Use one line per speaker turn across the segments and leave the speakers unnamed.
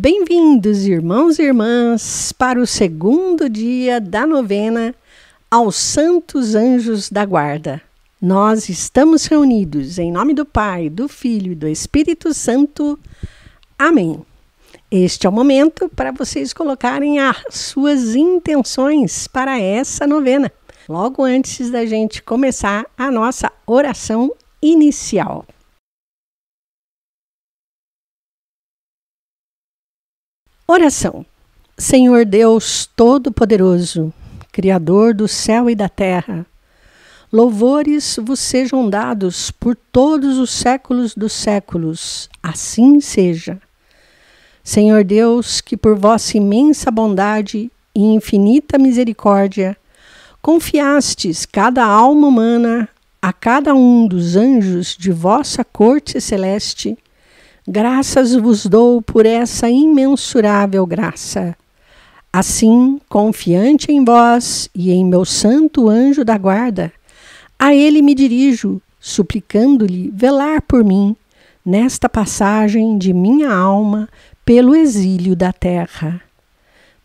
Bem-vindos, irmãos e irmãs, para o segundo dia da novena aos Santos Anjos da Guarda. Nós estamos reunidos em nome do Pai, do Filho e do Espírito Santo. Amém. Este é o momento para vocês colocarem as suas intenções para essa novena, logo antes da gente começar a nossa oração inicial. Oração. Senhor Deus Todo-Poderoso, Criador do céu e da terra, louvores vos sejam dados por todos os séculos dos séculos, assim seja. Senhor Deus, que por vossa imensa bondade e infinita misericórdia, confiastes cada alma humana a cada um dos anjos de vossa corte celeste, Graças vos dou por essa imensurável graça. Assim, confiante em vós e em meu santo anjo da guarda, a ele me dirijo, suplicando-lhe velar por mim, nesta passagem de minha alma pelo exílio da terra.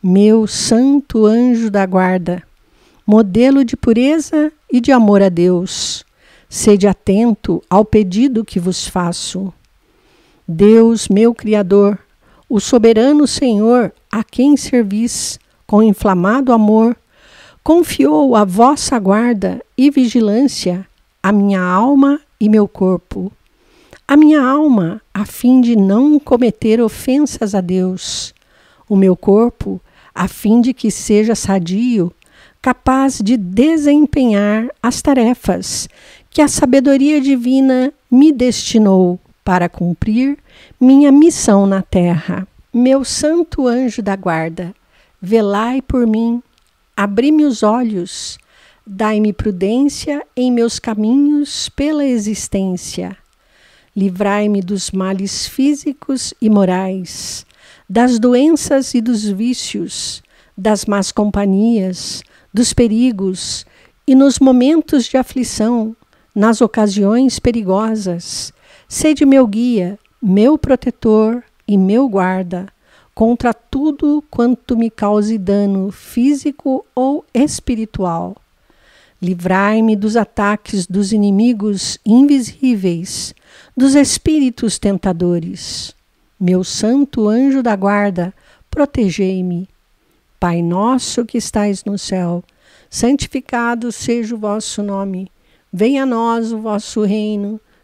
Meu santo anjo da guarda, modelo de pureza e de amor a Deus, sede atento ao pedido que vos faço. Deus, meu Criador, o soberano Senhor, a quem servis com inflamado amor, confiou a vossa guarda e vigilância a minha alma e meu corpo. A minha alma, a fim de não cometer ofensas a Deus. O meu corpo, a fim de que seja sadio, capaz de desempenhar as tarefas que a sabedoria divina me destinou para cumprir minha missão na terra. Meu santo anjo da guarda, velai por mim, abri-me os olhos, dai-me prudência em meus caminhos pela existência. Livrai-me dos males físicos e morais, das doenças e dos vícios, das más companhias, dos perigos e nos momentos de aflição, nas ocasiões perigosas Sede meu guia, meu protetor e meu guarda contra tudo quanto me cause dano físico ou espiritual. Livrai-me dos ataques dos inimigos invisíveis, dos espíritos tentadores. Meu santo anjo da guarda, protegei-me. Pai nosso que estais no céu, santificado seja o vosso nome. Venha a nós o vosso reino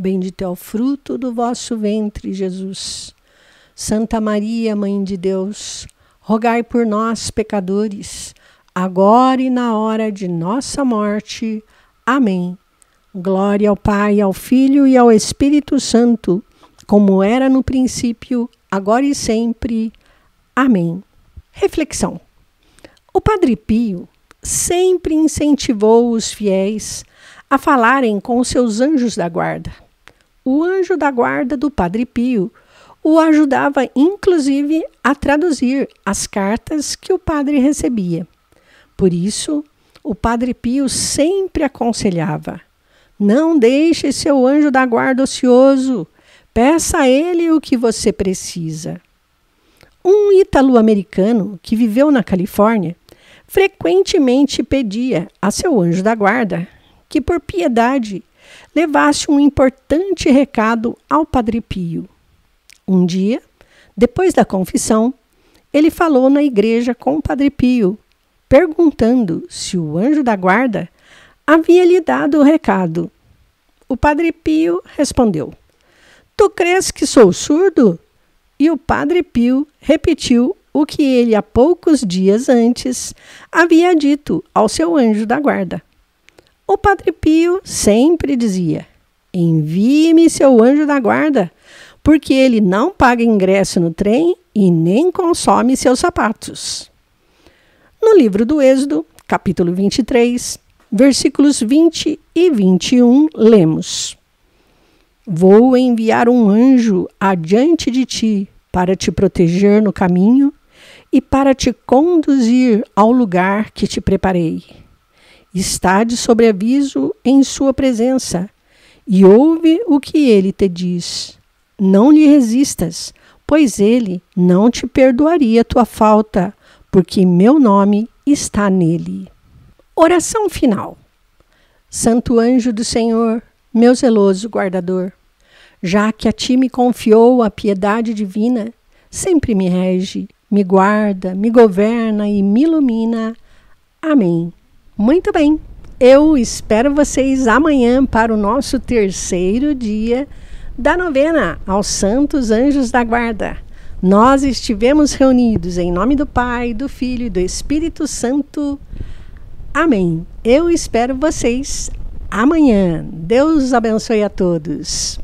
Bendito é o fruto do vosso ventre, Jesus. Santa Maria, Mãe de Deus, rogai por nós, pecadores, agora e na hora de nossa morte. Amém. Glória ao Pai, ao Filho e ao Espírito Santo, como era no princípio, agora e sempre. Amém. Reflexão: O Padre Pio sempre incentivou os fiéis a falarem com seus anjos da guarda o anjo da guarda do Padre Pio o ajudava, inclusive, a traduzir as cartas que o padre recebia. Por isso, o Padre Pio sempre aconselhava: não deixe seu anjo da guarda ocioso, peça a ele o que você precisa. Um italo-americano que viveu na Califórnia frequentemente pedia a seu anjo da guarda que, por piedade, levasse um importante recado ao Padre Pio. Um dia, depois da confissão, ele falou na igreja com o Padre Pio, perguntando se o anjo da guarda havia lhe dado o recado. O Padre Pio respondeu: Tu crês que sou surdo? E o Padre Pio repetiu o que ele há poucos dias antes havia dito ao seu anjo da guarda. O Padre Pio sempre dizia: envie-me seu anjo da guarda, porque ele não paga ingresso no trem e nem consome seus sapatos. No livro do Êxodo, capítulo 23, versículos 20 e 21, lemos: Vou enviar um anjo adiante de ti para te proteger no caminho e para te conduzir ao lugar que te preparei. Está de sobreaviso em sua presença e ouve o que ele te diz. Não lhe resistas, pois ele não te perdoaria tua falta, porque meu nome está nele. Oração final. Santo anjo do Senhor, meu zeloso guardador, já que a ti me confiou a piedade divina, sempre me rege, me guarda, me governa e me ilumina. Amém. Muito bem. Eu espero vocês amanhã para o nosso terceiro dia da novena aos Santos Anjos da Guarda. Nós estivemos reunidos em nome do Pai, do Filho e do Espírito Santo. Amém. Eu espero vocês amanhã. Deus abençoe a todos.